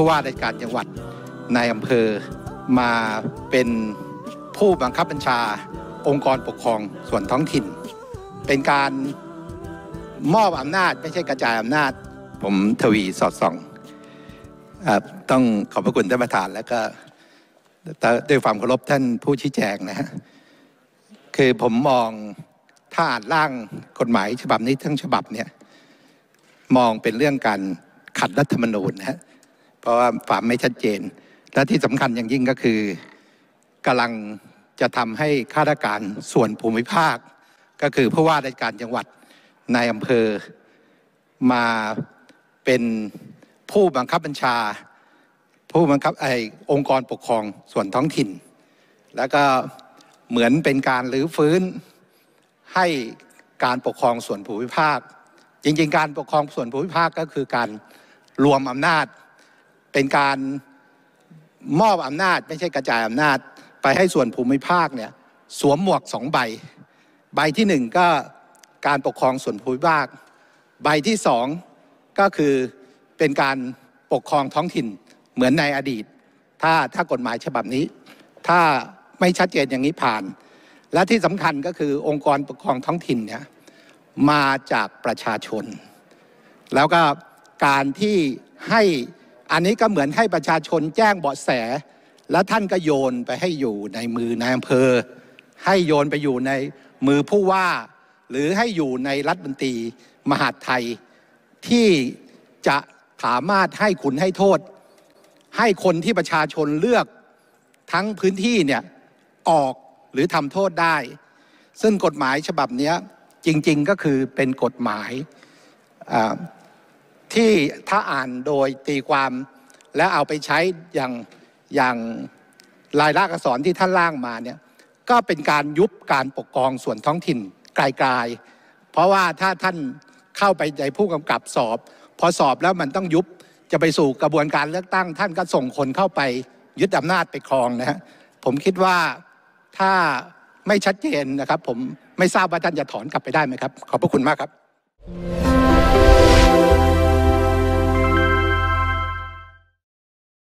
ผู้ว่าราชการจังหวัดนายอำเภอมาเป็นผู้บังคับบัญชาองค์กรปกครองส่วนท้องถิ่น เป็นการ มอบอำนาจ ไม่ใช่กระจายอำนาจ ผมทวี สอดส่อง ต้องขอบพระคุณท่านประธาน แล้วก็ด้วยความเคารพท่านผู้ชี้แจงนะฮะ คือผมมองถ้าอ่านร่างกฎหมายฉบับนี้ทั้งฉบับเนี่ย มองเป็นเรื่องการขัดรัฐธรรมนูญนะฮะราะว่าความไม่ชัดเจน และที่สำคัญอย่างยิ่งก็คือกำลังจะทำให้ข้าราชการส่วนภูมิภาค ก็คือผู้ว่าราชการจังหวัดนายอำเภอ มาเป็นผู้บังคับบัญชา ผู้บังคับไอ้องค์กรปกครองส่วนท้องถิ่น แล้วก็เหมือนเป็นการรื้อฟื้น ให้การปกครองส่วนภูมิภาค จริงๆ การปกครองส่วนภูมิภาคก็คือการรวมอำนาจเป็นการมอบอำนาจ ไม่ใช่กระจายอำนาจ ไปให้ส่วนภูมิภาคเนี่ยสวมหมวกสองใบ ใบที่หนึ่งก็การปกครองส่วนภูมิภาค ใบที่สองก็คือเป็นการปกครองท้องถิ่นเหมือนในอดีต ถ้าถ้ากฎหมายฉบับนี้ ถ้าไม่ชัดเจนอย่างนี้ผ่าน และที่สำคัญก็คือองค์กรปกครองท้องถิ่นเนี่ยมาจากประชาชน แล้วก็การที่ให้อันนี้ก็เหมือนให้ประชาชนแจ้งเบาะแสแล้วท่านก็โยนไปให้อยู่ในมือนายอำเภอ ให้โยนไปอยู่ในมือผู้ว่า หรือให้อยู่ในรัฐมนตรีมหาดไทย ที่จะสามารถให้คุณให้โทษ ให้คนที่ประชาชนเลือกทั้งพื้นที่เนี่ยออกหรือทำโทษได้ ซึ่งกฎหมายฉบับนี้จริงๆก็คือเป็นกฎหมายที่ถ้าอ่านโดยตีความและเอาไปใช้ อย่าง อย่างลายลักษณ์อักษรที่ท่านล่างมาเนี่ย ก็เป็นการยุบการปกครองส่วนท้องถิ่นไกลๆเพราะว่าถ้าท่านเข้าไปในผู้กำกับสอบ พอสอบแล้วมันต้องยุบจะไปสู่กระบวนการเลือกตั้ง ท่านก็ส่งคนเข้าไป ยึดอำนาจไปครองนะฮะผมคิดว่าถ้าไม่ชัดเจนนะครับ ผมไม่ทราบว่าท่านจะถอนกลับไปได้ไหมครับ ขอบพระคุณมากครับ